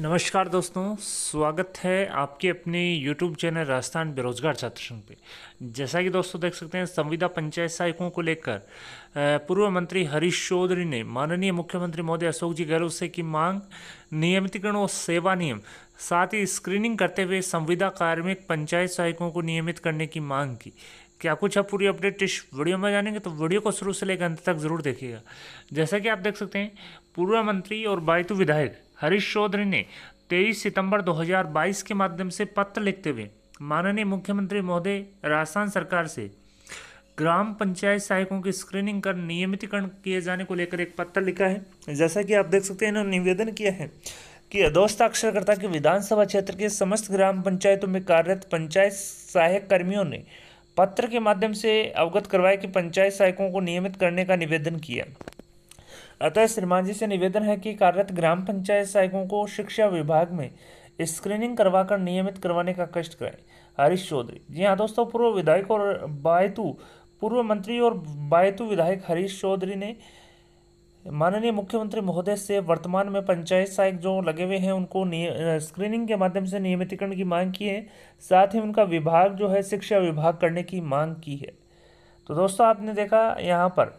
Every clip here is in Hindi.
नमस्कार दोस्तों स्वागत है आपके अपने यूट्यूब चैनल राजस्थान बेरोजगार छात्र संघ पे जैसा कि दोस्तों देख सकते हैं संविदा पंचायत सहायकों को लेकर पूर्व मंत्री हरीश चौधरी ने माननीय मुख्यमंत्री मोदी अशोक जी गहलोत से की मांग नियमितीकरण और सेवा नियम साथ ही स्क्रीनिंग करते हुए संविदा कार्मिक पंचायत सहायकों को नियमित करने की मांग की क्या कुछ है पूरी अपडेट इस वीडियो में जानेंगे तो वीडियो को शुरू से लेकर अंत तक जरूर देखिएगा जैसा कि आप देख सकते हैं पूर्व मंत्री और बायतु विधायक हरीश चौधरी ने 23 सितंबर 2022 के माध्यम से पत्र लिखते हुए माननीय मुख्यमंत्री महोदय राजस्थान सरकार से ग्राम पंचायत सहायकों की स्क्रीनिंग कर नियमितीकरण किए जाने को लेकर एक पत्र लिखा है जैसा कि आप देख सकते हैं इन्होंने निवेदन किया है कि अधोस्ताक्षरकर्ता के विधानसभा क्षेत्र के समस्त ग्राम पंचायतों में कार्यरत पंचायत सहायक कर्मियों ने पत्र के माध्यम से अवगत करवाया कि पंचायत सहायकों को नियमित करने का निवेदन किया अतः श्रीमान जी से निवेदन है कि कार्यरत ग्राम पंचायत सहायकों को शिक्षा विभाग में स्क्रीनिंग करवाकर नियमित करवाने का कष्ट कराएं हरीश चौधरी जी हाँ दोस्तों पूर्व विधायक और बायतु पूर्व मंत्री और बायतु विधायक हरीश चौधरी ने माननीय मुख्यमंत्री महोदय से वर्तमान में पंचायत सहायक जो लगे हुए हैं उनको स्क्रीनिंग के माध्यम से नियमितीकरण की मांग की है साथ ही उनका विभाग जो है शिक्षा विभाग करने की मांग की है तो दोस्तों आपने देखा यहाँ पर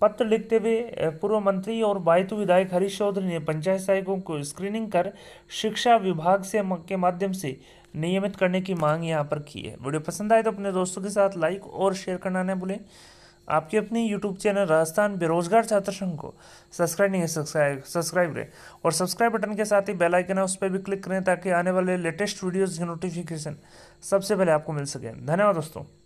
पत्र लिखते हुए पूर्व मंत्री और बायतु विधायक हरीश चौधरी ने पंचायत सहायकों को स्क्रीनिंग कर शिक्षा विभाग से के माध्यम से नियमित करने की मांग यहाँ पर की है वीडियो पसंद आए तो अपने दोस्तों के साथ लाइक और शेयर करना न भूलें आपके अपने यूट्यूब चैनल राजस्थान बेरोजगार छात्र संघ को सब्सक्राइब नहीं है सब्सक्राइब सब्सक्राइब करें और सब्सक्राइब बटन के साथ ही बेल आइकन है उस पर भी क्लिक करें ताकि आने वाले लेटेस्ट वीडियोज़ की नोटिफिकेशन सबसे पहले आपको मिल सके धन्यवाद दोस्तों